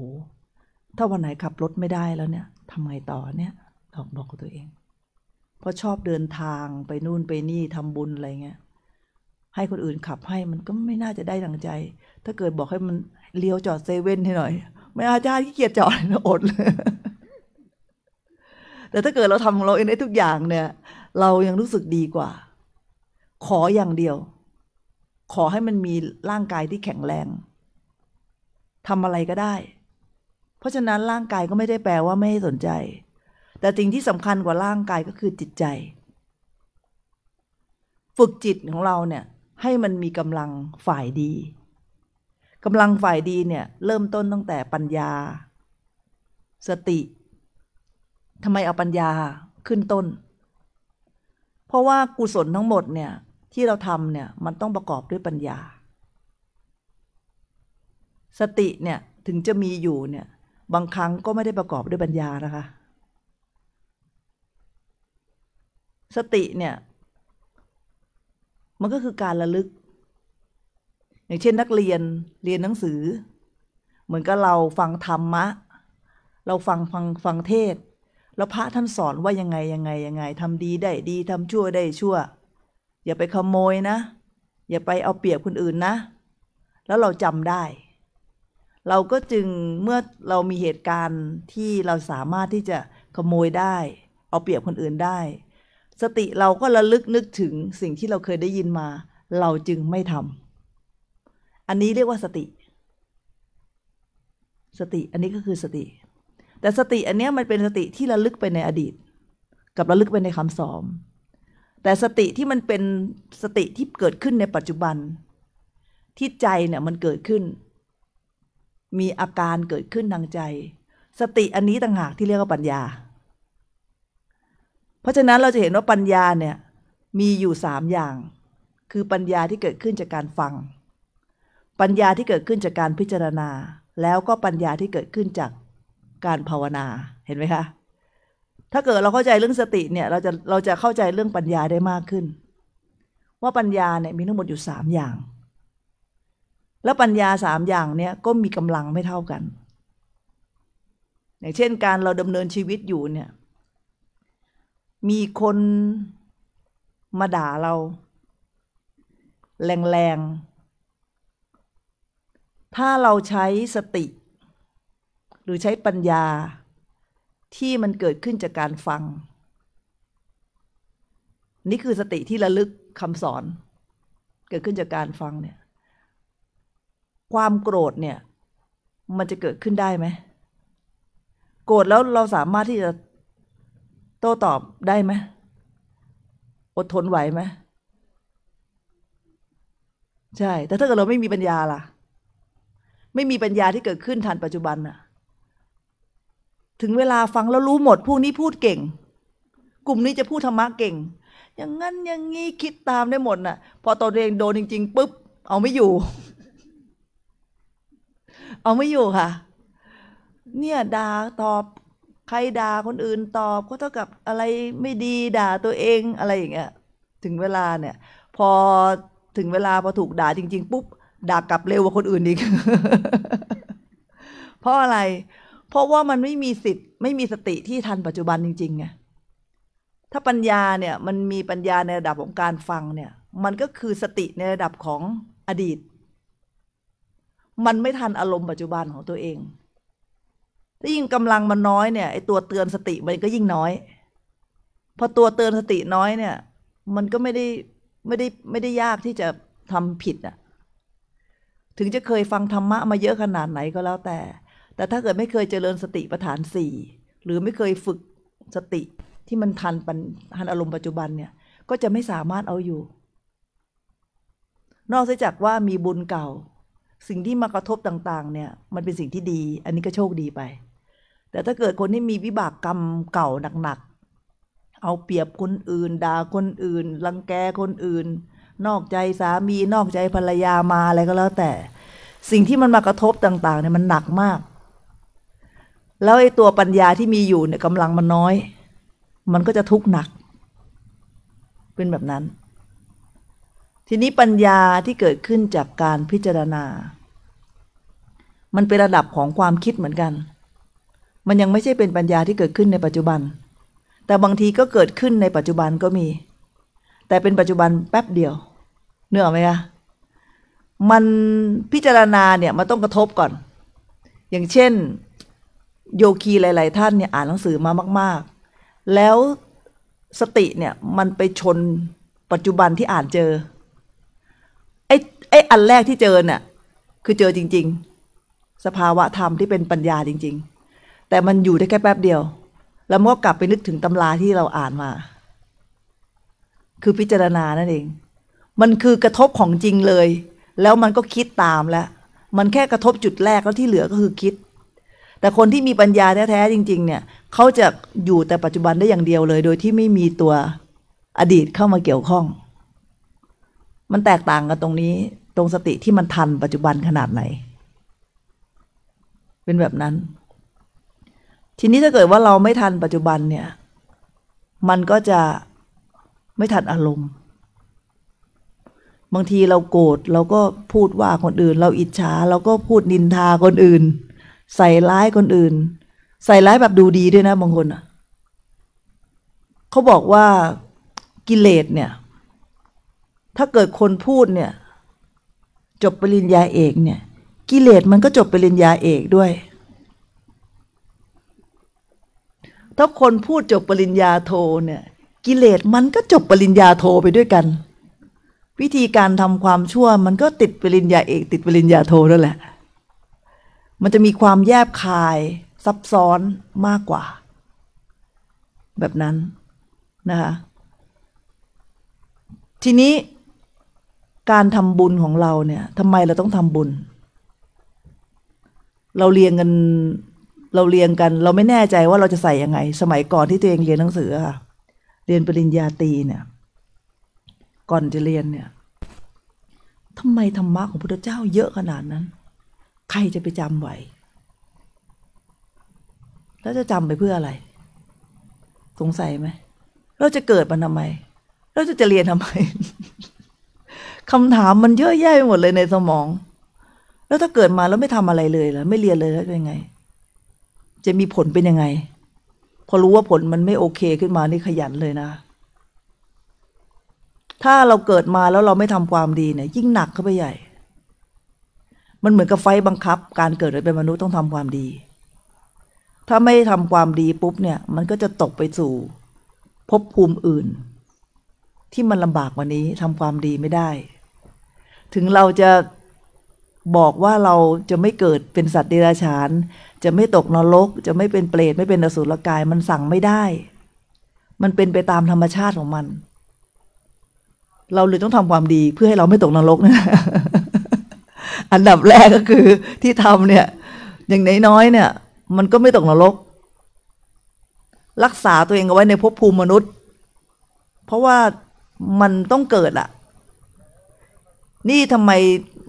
ถ้าวันไหนขับรถไม่ได้แล้วเนี่ยทำไงต่อเนี่ยลอกบอกกับตัวเองเพราะชอบเดินทางไปนู่นไปนี่ทำบุญอะไรเงี้ยให้คนอื่นขับให้มันก็ไม่น่าจะได้ดังใจ ถ้าเกิดบอกให้มันเลี้ยวจอดเซเว่นให้หน่อย ไม่อาจารย์ขี้เกียจจอดนะอดเลยแต่ถ้าเกิดเราทำของเราเองได้ทุกอย่างเนี่ย เรายังรู้สึกดีกว่า ขออย่างเดียว ขอให้มันมีร่างกายที่แข็งแรงทำอะไรก็ได้ เพราะฉะนั้นร่างกายก็ไม่ได้แปลว่าไม่สนใจแต่สิ่งที่สำคัญกว่าร่างกายก็คือจิตใจ ฝึกจิตของเราเนี่ยให้มันมีกำลังฝ่ายดีกำลังฝ่ายดี เนี่ย เริ่มต้นตั้งแต่ปัญญา สติทำไมเอาปัญญาขึ้นต้น เพราะว่ากุศลทั้งหมดเนี่ยที่เราทำเนี่ยมันต้องประกอบด้วยปัญญา สติเนี่ยถึงจะมีอยู่เนี่ยบางครั้งก็ไม่ได้ประกอบด้วยปัญญานะคะสติเนี่ยมันก็คือการระลึก อย่างเช่นนักเรียนเรียนหนังสือ เหมือนกับเราฟังธรรมะ เราฟังฟังฟังเทศแล้วพระท่านสอนว่ายังไงยังไงยังไงทำดีได้ดีทำชั่วได้ชั่วอย่าไปขโมยนะอย่าไปเอาเปรียบคนอื่นนะ แล้วเราจำได้ เราก็จึงเมื่อเรามีเหตุการณ์ที่เราสามารถที่จะขโมยได้ เอาเปรียบคนอื่นได้สติเราก็ระลึกนึกถึงสิ่งที่เราเคยได้ยินมา เราจึงไม่ทำอันนี้เรียกว่าสติ สติอันนี้ก็คือสติ แต่สติอันเนี้ยมันเป็นสติที่ระลึกไปในอดีต กับระลึก ไป ในคำสอนแต่สติที่มันเป็นสติที่เกิดขึ้นในปัจจุบันที่ใจเนี่ยมันเกิดขึ้น มีอาการเกิดขึ้นทางใจ สติอันนี้ต่างหากที่เรียกว่าปัญญาราะฉะนั้นเราจะเห็นว่าปัญญาเนี่ย มีอยู่สามอย่าง คือปัญญาที่เกิดขึ้นจากการฟัง ปัญญาที่เกิดขึ้นจากการพิจารณา แล้วก็ปัญญาที่เกิดขึ้นจากการภาวนาเห็นไหมคะ ถ้าเกิดเราเข้าใจเรื่องสติเนี่ยเราจะเราจะเข้าใจเรื่องปัญญาได้มากขึ้น ว่าปัญญาเนี่ยมีทั้งหมดอยู่สามอย่าง แล้วปัญญาสามอย่างเนี่ยก็มีกำลังไม่เท่ากันอย่างเช่นการเราดำเนินชีวิตอยู่เนี่ยมีคนมาด่าเรา แรงๆ ถ้าเราใช้สติ หรือใช้ปัญญาที่มันเกิดขึ้นจากการฟัง นี่คือสติที่ระลึกคำสอน เกิดขึ้นจากการฟังเนี่ย ความโกรธเนี่ย มันจะเกิดขึ้นได้ไหมโกรธแล้วเราสามารถที่จะโต้ตอบได้ไหมอดทนไหวไหมใช่ แต่ถ้าเกิดเราไม่มีปัญญาล่ะ ไม่มีปัญญาที่เกิดขึ้นทันปัจจุบันน่ะ ถึงเวลาฟังแล้วรู้หมด พวกนี้พูดเก่ง กลุ่มนี้จะพูดธรรมะเก่ง อย่างนั้น อย่างงี้ คิดตามได้หมด น่ะ พอตัวเองโดนจริงๆปุ๊บ เอาไม่อยู่ เอาไม่อยู่ค่ะ เนี่ยดาตอบใครด่าคนอื่นตอบก็เท่ากับอะไรไม่ดีด่าตัวเองอะไรอย่างเงี้ย ถึงเวลาเนี่ย พอถึงเวลา พอถูกด่าจริง ๆ ปุ๊บด่ากลับเร็วกว่าคนอื่นอีกเพราะอะไร เพราะว่ามันไม่มีสิทธิ์ ไม่มีสติที่ทันปัจจุบันจริงๆไงถ้าปัญญาเนี่ย มันมีปัญญาในระดับของการฟังเนี่ย มันก็คือสติในระดับของอดีต มันไม่ทันอารมณ์ปัจจุบันของตัวเองถ้ายิ่งกำลังมันน้อยเนี่ยไอตัวเตือนสติ มันก็ยิ่งน้อยพอตัวเตือนสติน้อยเนี่ย มันก็ไม่ได้ไม่ได้ไม่ได้ยากที่จะทำผิดอะถึงจะเคยฟังธรรมะมาเยอะขนาดไหนก็แล้วแต่ แต่ถ้าเกิดไม่เคยเจริญสติปัฏฐานสี่หรือไม่เคยฝึกสติที่มันทันปันทันอารมณ์ปัจจุบันเนี่ย ก็จะไม่สามารถเอาอยู่ นอกจากว่ามีบุญเก่า สิ่งที่มากระทบต่าง ๆ เนี่ย มันเป็นสิ่งที่ดี อันนี้ก็โชคดีไปแต่ถ้าเกิดคนที่มีวิบากกรรมเก่าหนักๆ เอาเปรียบคนอื่นด่าคนอื่นรังแกคนอื่น นอกใจสามีนอกใจภรรยามา อะไรก็แล้วแต่ สิ่งที่มันมากระทบต่างๆเนี่ยมันหนักมาก แล้วไอ้ตัวปัญญาที่มีอยู่เนี่ยกำลังมันน้อย มันก็จะทุกข์หนัก เป็นแบบนั้น ทีนี้ปัญญาที่เกิดขึ้นจากการพิจารณา มันเป็นระดับของความคิดเหมือนกันมันยังไม่ใช่เป็นปัญญาที่เกิดขึ้นในปัจจุบัน แต่บางทีก็เกิดขึ้นในปัจจุบันก็มี แต่เป็นปัจจุบันแป๊บเดียวเนื้อไหมคะมันพิจารณาเนี่ยมันต้องกระทบก่อน อย่างเช่น โยคีหลาย ๆ ท่านเนี่ยอ่านหนังสือมามากๆ แล้วสติเนี่ยมันไปชนปัจจุบันที่อ่านเจอไอ้ไอ้อันแรกที่เจอเนี่ยคือเจอจริง ๆ สภาวะธรรมที่เป็นปัญญาจริง ๆแต่มันอยู่ได้แค่แป๊บเดียว แล้วมันก็กลับไปนึกถึงตำราที่เราอ่านมา คือพิจารณานั่นเอง มันคือกระทบของจริงเลย แล้วมันก็คิดตามแล้วมันแค่กระทบจุดแรกแล้วที่เหลือก็คือคิด แต่คนที่มีปัญญาแท้ๆจริงๆเนี่ย เขาจะอยู่แต่ปัจจุบันได้อย่างเดียวเลย โดยที่ไม่มีตัวอดีตเข้ามาเกี่ยวข้อง มันแตกต่างกันตรงนี้ตรงสติที่มันทันปัจจุบันขนาดไหน เป็นแบบนั้นทีนี้ ถ้าเกิดว่าเราไม่ทันปัจจุบันเนี่ย มันก็จะไม่ทันอารมณ์ บางทีเราโกรธเราก็พูดว่าคนอื่น เราอิจฉาเราก็พูดนินทาคนอื่น ใส่ร้ายคนอื่น ใส่ร้ายแบบดูดีด้วยนะบางคนอ่ะเขาบอกว่ากิเลสเนี่ย ถ้าเกิดคนพูดเนี่ย จบปริญญาเอกเนี่ย กิเลสมันก็จบปริญญาเอกด้วยถ้าคนพูดจบปริญญาโทเนี่ย กิเลสมันก็จบปริญญาโทไปด้วยกัน วิธีการทำความชั่วมันก็ติดปริญญาเอกติดปริญญาโทนั่นแหละ มันจะมีความแยบคายซับซ้อนมากกว่า แบบนั้นนะคะทีนี้การทำบุญของเราเนี่ยทำไมเราต้องทำบุญ เราเรียนกันเราเรียงกัน เราไม่แน่ใจว่าเราจะใส่ยังไง สมัยก่อนที่ตัวเองเรียนหนังสือค่ะเรียนปริญญาตรีเนี่ย ก่อนจะเรียนเนี่ย ทำไมธรรมะของพระเจ้าเยอะขนาดนั้น ใครจะไปจำไหวแล้วจะจำไปเพื่ออะไร สงสัยไหมเราจะเกิดมาทาไม เราจะจะเรียนทำไม คำถามมันเยอะแยะไปหมดเลยในสมอง แล้วถ้าเกิดมาแล้วไม่ทำอะไรเลยล่ะไม่เรียนเลยแล้วเป็นไงจะมีผลเป็นยังไง พอรู้ว่าผลมันไม่โอเคขึ้นมานี่ขยันเลยนะ ถ้าเราเกิดมาแล้วเราไม่ทำความดีเนี่ยยิ่งหนักเข้าไปใหญ่ มันเหมือนกับไฟบังคับ การเกิดเป็นมนุษย์ต้องทำความดี ถ้าไม่ทำความดีปุ๊บ เนี่ย มันก็จะตกไปสู่ภพภูมิอื่น ที่มันลำบากกว่านี้ทำความดีไม่ได้ ถึงเราจะบอกว่าเราจะไม่เกิดเป็นสัตว์เดรัจฉาน จะไม่ตกนรกจะไม่เป็นเปรตไม่เป็นอสุรกาย มันสั่งไม่ได้ มันเป็นไปตามธรรมชาติของมัน เราเลยต้องทำความดีเพื่อให้เราไม่ตกนรกนะอันดับแรกก็คือที่ทำเนี่ย อย่างน้อยๆเนี่ย มันก็ไม่ตกนรกรักษาตัวเองเอาไว้ในภพภูมิ มนุษย์ เพราะว่ามันต้องเกิดอะนี่ทำไม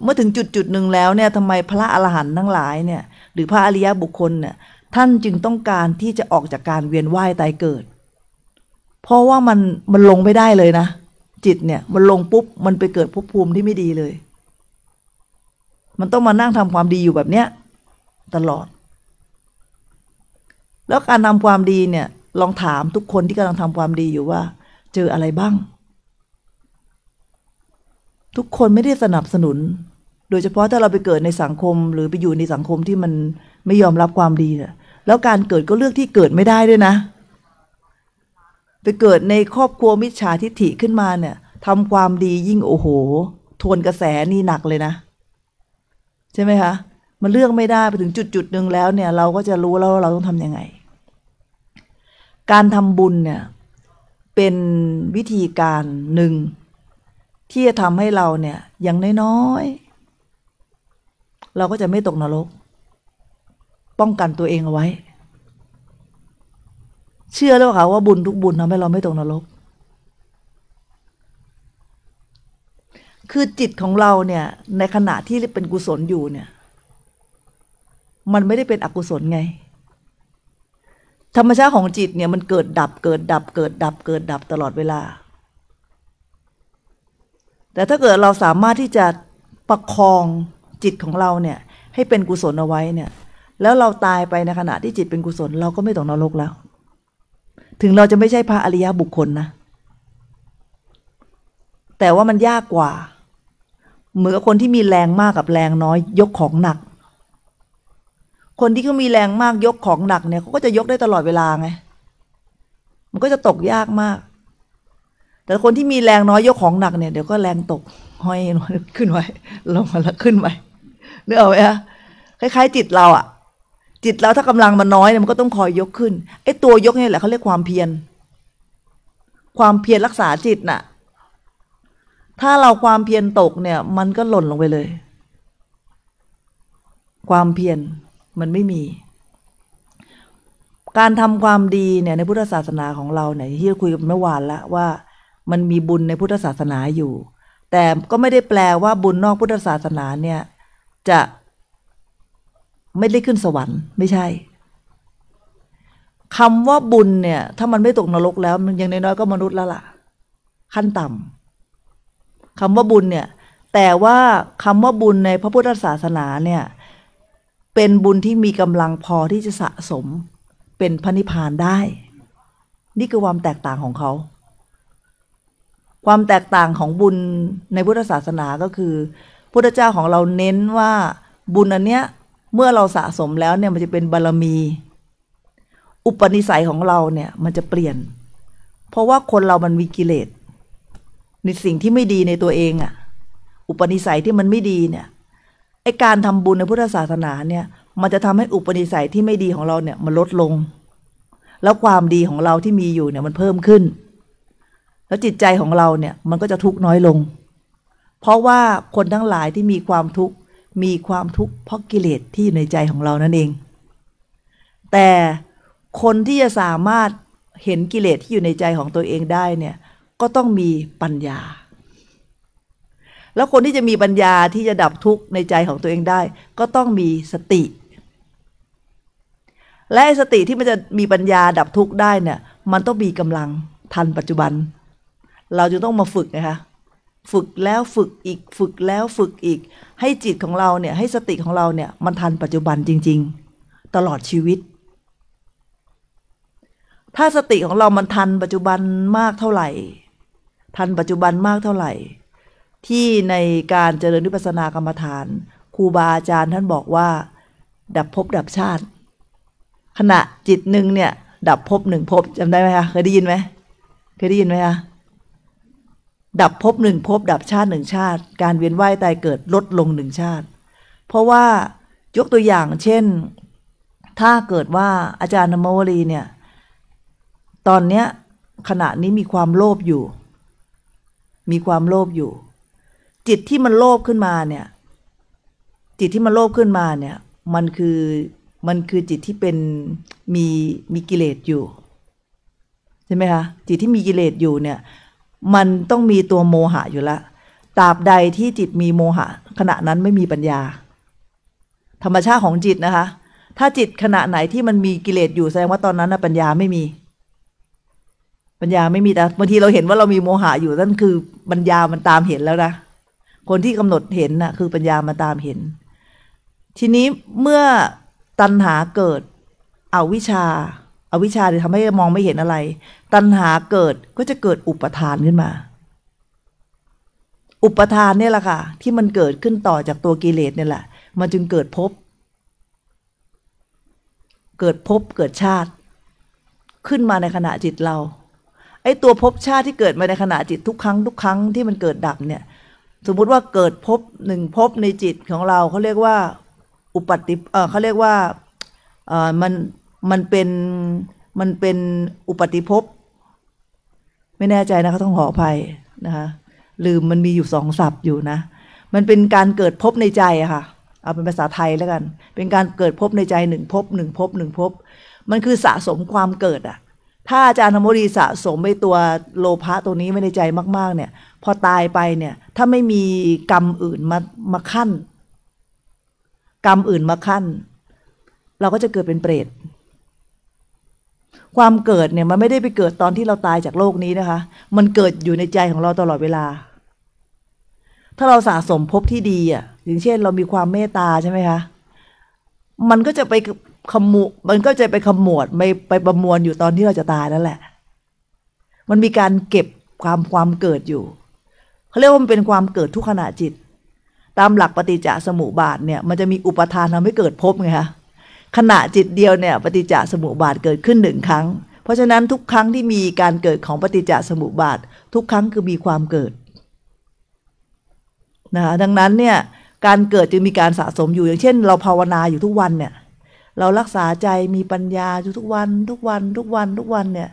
เมื่อ ถึงจุดจุดหนึ่งแล้วเนี่ยทำไมพระอรหันต์ทั้งหลายเนี่ย หรือพระอริยบุคคลเนี่ย ท่านจึงต้องการที่จะออกจากการเวียนว่าย ตาย เกิด เพราะว่ามันมันลง ไม่ ได้เลย นะ จิตเนี่ย มันลงปุ๊บ มันไปเกิดภพภูมิที่ไม่ดีเลย มันต้องมานั่งทำความดีอยู่แบบเนี้ยตลอด แล้วการทำความดีเนี่ย ลองถามทุกคนที่กำลังทำความดีอยู่ว่า เจออะไรบ้าง ทุกคนไม่ได้สนับสนุนโดยเฉพาะถ้าเราไปเกิดในสังคมหรือไปอยู่ในสังคมที่มันไม่ยอมรับความดีนแล้วการเกิดก็เลือกที่เกิดไม่ได้ด้วยนะ ไปเกิดในครอบครัวมิจฉาทิฐิขึ้นมาเนี่ยทำความดียิ่งโอ้โห ทวนกระแส นี่หนักเลยนะ ใช่ไหมคะ มันเลือกไม่ได้ไปถึงจุดจุดหนึ่งแล้วเนี่ยเราก็จะรู้แล้วว่าเราต้องทำยังไง การทำบุญเนี่ย เป็นวิธีการหนึ่งที่จะทำให้เราเนี่ย อย่างน้อยเราก็จะไม่ตกนรก ป้องกันตัวเองเอาไว้ เชื่อแล้วค่ะว่าบุญทุกบุญทำให้เราไม่ตกนรก คือจิตของเราเนี่ย ในขณะที่เป็นกุศลอยู่เนี่ย มันไม่ได้เป็นอกุศลไง ธรรมชาติของจิตเนี่ย มันเกิดดับเกิดดับเกิดดับเกิดดับตลอดเวลา แต่ถ้าเกิดเราสามารถที่จะประคองจิตของเราเนี่ยให้เป็นกุศลเอาไว้เนี่ย แล้วเราตายไปในขณะที่จิตเป็นกุศลเราก็ไม่ต้องนรกแล้ว ถึงเราจะไม่ใช่พระอริยบุคคลนะ แต่ว่ามันยากกว่า เหมือนกับคนที่มีแรงมากกับแรงน้อยยกของหนัก คนที่เขามีแรงมากยกของหนักเนี่ยเขาก็จะยกได้ตลอดเวลาไง มันก็จะตกยากมาก แต่คนที่มีแรงน้อยยกของหนักเนี่ยเดี๋ยวก็แรงตกห้อยขึ้นไว้ลงมาแล้วขึ้นไปนึกออกไหมคะคล้าย ๆ จิตเราอะจิตเราถ้า กำลังมันน้อยมันก็ต้องคอยยกขึ้นไอ้ตัวยกนี่แหละเขาเรียก ความเพียรความเพียรรักษาจิต น่ะ ถ้าเราความเพียรตกเนี่ย มันก็หล่นลงไปเลย ความเพียรมันไม่มี การทำความดีเนี่ยในพุทธศาสนาของเราเนี่ยที่คุยกันเมื่อวานละว่า มันมีบุญในพุทธศาสนาอยู่ แต่ก็ไม่ได้แปลว่าบุญนอกพุทธศาสนาเนี่ยจะไม่ได้ขึ้นสวรรค์ ไม่ใช่คำว่าบุญเนี่ย ถ้ามันไม่ตกนรกแล้วมันยังน้อยๆก็มนุษย์แล้วล่ะ ขั้นต่ำคำว่าบุญเนี่ย แต่ว่าคำว่าบุญในพระพุทธศาสนาเนี่ย เป็นบุญที่มีกำลังพอที่จะสะสมเป็นพระนิพพานได้ นี่คือความแตกต่างของเขา ความแตกต่างของบุญในพุทธศาสนาก็คือพุทธเจ้าของเราเน้นว่าบุญอันเนี้ยเมื่อเราสะสมแล้วเนี่ยมันจะเป็นบารรมี อุปนิสัยของเราเนี่ยมันจะเปลี่ยน เพราะว่าคนเรามันมีกิเลสในสิ่งที่ไม่ดีในตัวเองอะ่ะ อุปนิสัยที่มันไม่ดีเนี่ยไอการทำบุญในพุทธศาสนาเนี่ย มันจะทำให้อุปนิสัยที่ไม่ดีของเราเนี่ยมันลดลง แล้วความดีของเราที่มีอยู่เนี่ยมันเพิ่มขึ้น แล้วจิตใจของเราเนี่ย มันก็จะทุกข์น้อยลงเพราะว่าคนทั้งหลายที่มีความทุกข์มีความทุกข์เพราะกิเลสที่อยู่ในใจของเรานั่นเอง แต่คนที่จะสามารถเห็นกิเลสที่อยู่ในใจของตัวเองได้เนี่ยก็ต้องมีปัญญา แล้วคนที่จะมีปัญญาที่จะดับทุกข์ในใจของตัวเองได้ ก็ต้องมีสติ และสติที่มันจะมีปัญญาดับทุกข์ได้เนี่ย มันต้องมีกำลังทันปัจจุบัน เราจะต้องมาฝึกนะคะฝึกแล้วฝึกอีกฝึกแล้วฝึกอีกให้จิตของเราเนี่ย ให้สติของเราเนี่ยมันทันปัจจุบันจริง ๆ ตลอดชีวิต ถ้าสติของเรามันทันปัจจุบันมากเท่าไหร่ ทันปัจจุบันมากเท่าไหร่ ที่ในการเจริญวิปัสสนากรรมฐานครูบาอาจารย์ท่านบอกว่า ดับภพดับชาติ ขณะจิตหนึ่งเนี่ย ดับภพหนึ่งภพจำได้ไหมคะเคยได้ยินไหมเคยได้ยินไหมคะดับภพหนึ่งภพดับชาติหนึ่งชาติ การเวียนว่ายตายเกิดลดลงหนึ่งชาติ เพราะว่ายกตัวอย่างเช่น ถ้าเกิดว่าอาจารย์นโมวรีเนี่ย ตอนเนี้ยขณะนี้มีความโลภอยู่ มีความโลภอยู่ จิตที่มันโลภขึ้นมาเนี่ย จิตที่มันโลภขึ้นมาเนี่ย มันคือมันคือจิตที่เป็นมีมีกิเลสอยู่ใช่ไหมคะจิตที่มีกิเลสอยู่เนี่ยมันต้องมีตัวโมหะอยู่ละตราบใดที่จิตมีโมหะ ขณะนั้นไม่มีปัญญา ธรรมชาติของจิตนะคะ ถ้าจิตขณะไหนที่มันมีกิเลสอยู่แสดงว่าตอนนั้นนะปัญญาไม่มี ปัญญาไม่มีแต่บางทีเราเห็นว่าเรามีโมหะอยู่นั่นคือปัญญามันตามเห็นแล้วนะ คนที่กำหนดเห็นนะ่ะ คือปัญญามาตามเห็น ทีนี้เมื่อตัณหาเกิดอวิชชาอวิชชาจะทำให้มองไม่เห็นอะไร ตัณหาเกิดก็จะเกิดอุปทานขึ้นมา อุปทานเนี่ยแหละค่ะ ที่มันเกิดขึ้นต่อจากตัวกิเลสเนี่ยแหละมันจึงเกิดภพ เกิดภพเกิดชาติขึ้นมาในขณะจิตเรา ไอ้ตัวภพชาติที่เกิดมาในขณะจิตทุกครั้งทุกครั้งที่มันเกิดดับเนี่ย สมมุติว่าเกิดภพหนึ่งภพในจิตของเราเขาเรียกว่า อุปติเออเขาเรียกว่าเออมันมันเป็นมันเป็นอุปติภพไม่แน่ใจนะคะ ต้องขออภัยนะคะลืมมันมีอยู่สองศัพท์อยู่นะ มันเป็นการเกิดพบในใจอะค่ะเอาเป็นภาษาไทยแล้วกัน เป็นการเกิดพบในใจหนึ่งพบหนึ่งพบหนึ่งพบมันคือสะสมความเกิดอะถ้าอาจารย์ธรรมดีสะสมไปตัวโลภะตัวนี้ไม่ในใจมาก ๆ เนี่ย พอตายไปเนี่ย ถ้าไม่มีกรรมอื่นมามาขั้นกรรมอื่นมาขั้นเราก็จะเกิดเป็นเปรตความเกิดเนี่ยมันไม่ได้ไปเกิดตอนที่เราตายจากโลกนี้นะคะ มันเกิดอยู่ในใจของเราตลอดเวลา ถ้าเราสะสมพบที่ดีอ่ะอย่างเช่น เรามีความเมตตาใช่ไหมคะ มันก็จะไปขมุมันก็จะไปขมวดไปไปประมวลอยู่ตอนที่เราจะตายนั่นแหละ มันมีการเก็บความความเกิดอยู่เขาเรียกว่ามันเป็นความเกิดทุกขณะจิต ตามหลักปฏิจจสมุปบาทเนี่ย มันจะมีอุปทานทำให้เกิดภพไงคะขณะจิตเดียวเนี่ยปฏิจจสมุปบาทเกิดขึ้นหนึ่งครั้ง เพราะฉะนั้นทุกครั้งที่มีการเกิดของปฏิจจสมุปบาท ทุกครั้งคือมีความเกิดนะดังนั้นเนี่ย การเกิดจึงมีการสะสมอยู่อย่างเช่น เราภาวนาอยู่ทุกวันเนี่ย เรารักษาใจมีปัญญาอยู่ทุกวัน ทุกวัน ทุกวันทุกวันเนี่ย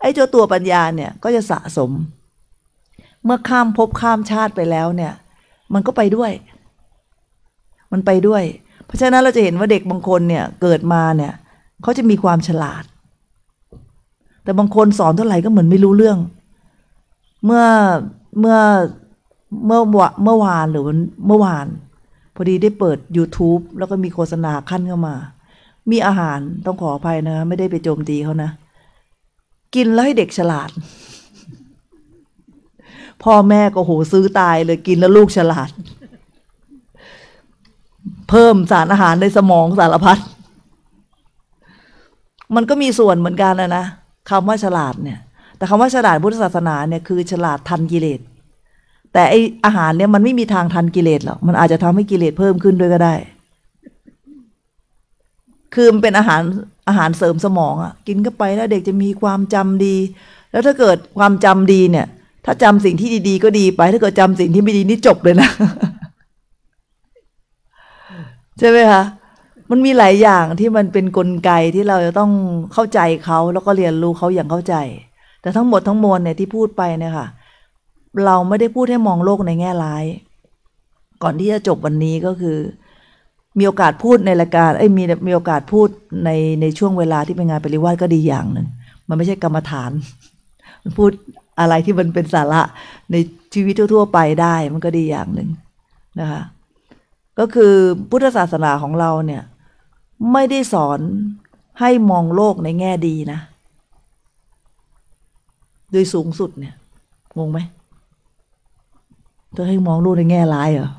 ไอ้เจ้าตัวปัญญาเนี่ยก็จะสะสม เมื่อข้ามภพข้ามชาติไปแล้วเนี่ย มันก็ไปด้วย มันไปด้วยเพราะฉะนั้น เราจะเห็นว่าเด็กบางคนเนี่ยเกิดมาเนี่ยเขาจะมีความฉลาด แต่บางคนสอนเท่าไหร่ก็เหมือนไม่รู้เรื่อง เมื่อเมื่อเมื่อวเมื่อวานหรือเมื่อวาน พอดีได้เปิด YouTube แล้วก็มีโฆษณาขั้นเข้ามา มีอาหารต้องขออภัยนะ ไม่ได้ไปโจมตีเขานะ กินแล้วให้เด็กฉลาด พ่อแม่ก็โห ซื้อตายเลยกินแล้วลูกฉลาดเพิ่มสารอาหารในสมองสารพัด มันก็มีส่วนเหมือนกันนะนะคำว่าฉลาดเนี่ย แต่คำว่าฉลาดพุทธศาสนาเนี่ย คือฉลาดทันกิเลสแต่ไออาหารเนี่ยมันไม่มีทางทันกิเลสหรอกมันอาจจะทำให้กิเลสเพิ่มขึ้นด้วยก็ได้คือมันเป็นอาหารอาหารเสริมสมองอะ่ะกินเข้าไปแล้วเด็กจะมีความจำดี แล้วถ้าเกิดความจำดีเนี่ย ถ้าจำสิ่งที่ดีๆก็ดีไป ถ้าเกิดจำสิ่งที่ไม่ดีนี่จบเลยนะใช่ไหมคะ มันมีหลายอย่างที่มันเป็นนกลไกที่เราจะต้องเข้าใจเขาแล้วก็เรียนรู้เขาอย่างเข้าใจ แต่ทั้งหมดทั้งมวลเนี่ยที่พูดไปเนี่ยค่ะ เราไม่ได้พูดให้มองโลกในแง่ร้าย ก่อนที่จะจบวันนี้ก็คือ มีโอกาสพูดในรายการ เอ้ย มีมีโอกาสพูดในในช่วงเวลาที่เป็นงานปริวาสก็ดีอย่างหนึ่ง มันไม่ใช่กรรมฐาน มันพูดอะไรที่มันเป็นสาระในชีวิตทั่วๆไปได้ มันก็ดีอย่างหนึ่งนะคะก็คือพุทธศาสนาของเราเนี่ย ไม่ได้สอนให้มองโลกในแง่ดีนะโดยสูงสุดเนี่ยงงไหมจะให้มองโลกในแง่ร้ายเหรอ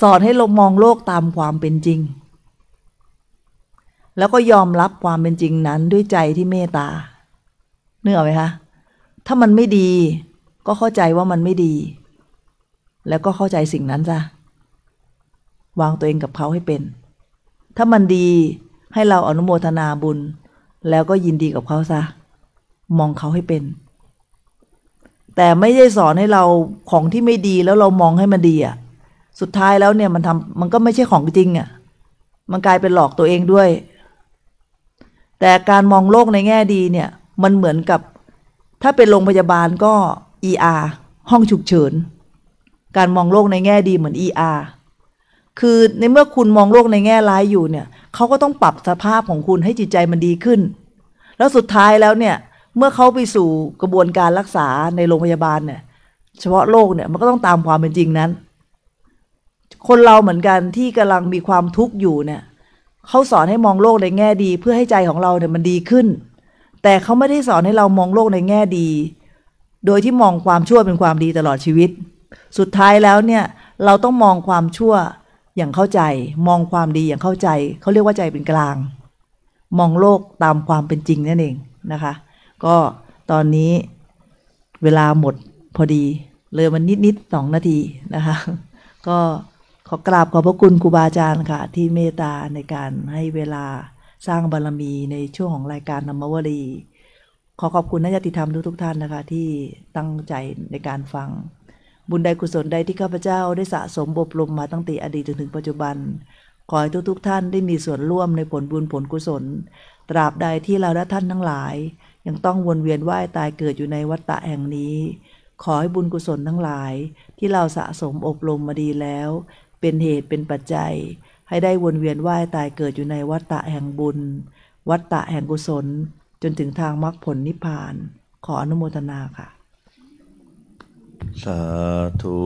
สอนให้เรามองโลกตามความเป็นจริง แล้วก็ยอมรับความเป็นจริงนั้นด้วยใจที่เมตตาเนื้อไหมคะถ้ามันไม่ดีก็เข้าใจว่ามันไม่ดีแล้วก็เข้าใจสิ่งนั้นซะวางตัวเองกับเขาให้เป็น ถ้ามันดีให้เราอนุโมทนาบุญแล้วก็ยินดีกับเขาซะมองเขาให้เป็น แต่ไม่ได้สอนให้เราของที่ไม่ดีแล้วเรามองให้มันดีอะ่ะ สุดท้ายแล้วเนี่ยมันทำมันก็ไม่ใช่ของจริงอะ่ะมันกลายเป็นหลอกตัวเองด้วย แต่การมองโลกในแง่ดีเนี่ย มันเหมือนกับ ถ้าเป็นโรงพยาบาลก็ ER ห้องฉุกเฉินการมองโลกในแง่ดีเหมือน ER คือในเมื่อคุณมองโลกในแง่ร้ายอยู่เนี่ยเขาก็ต้องปรับสภาพของคุณให้จิตใจมันดีขึ้น แล้วสุดท้ายแล้วเนี่ย เมื่อเขาไปสู่กระบวนการรักษาในโรงพยาบาลเนี่ย เฉพาะโรคเนี่ยมันก็ต้องตามความเป็นจริงนั้น คนเราเหมือนกันที่กำลังมีความทุกข์อยู่เนี่ยเขาสอนให้มองโลกในแง่ดีเพื่อให้ใจของเราเนี่ยมันดีขึ้น แต่เขาไม่ได้สอนให้เรามองโลกในแง่ดี โดยที่มองความชั่วเป็นความดีตลอดชีวิตสุดท้ายแล้วเนี่ยเราต้องมองความชั่วอย่างเข้าใจ มองความดีอย่างเข้าใจเขาเรียกว่าใจเป็นกลาง มองโลกตามความเป็นจริงนั่นเองนะคะ ก็ตอนนี้เวลาหมดพอดี เลยมันนิดนิดสองนาทีนะคะ ก็ขอกราบขอบพระคุณครูบาอาจารย์ค่ะ ที่เมตตาในการให้เวลาสร้างบารรมีในช่วงของรายการธรรมวรีขอขอบคุณนักยติธรรมทุกทุกท่านนะคะที่ตั้งใจในการฟังบุญใดกุศลใดที่ข้าพเจ้าได้สะสมบบรมมาตั้งแต่อดีตจนถึงปัจจุบัน ขอให้ทุกๆทท่านได้มีส่วนร่วมในผลบุญผลกุศล ตราบใดที่เราและท่านทั้งหลาย ยังต้องวนเวียนไหวตายเกิดอยู่ในวัฏฏะแห่งนี้ ขอให้บุญกุศลทั้งหลาย ที่เราสะสมอบรมมาดีแล้ว เป็นเหตุเป็นปัจจัย ให้ได้วนเวียนไหวตายเกิดอยู่ในวัฏฏะแห่งบุญ วัฏฏะแห่งกุศลจนถึงทางมรรคผลนิพพาน ขออนุโมทนาค่ะสาธุ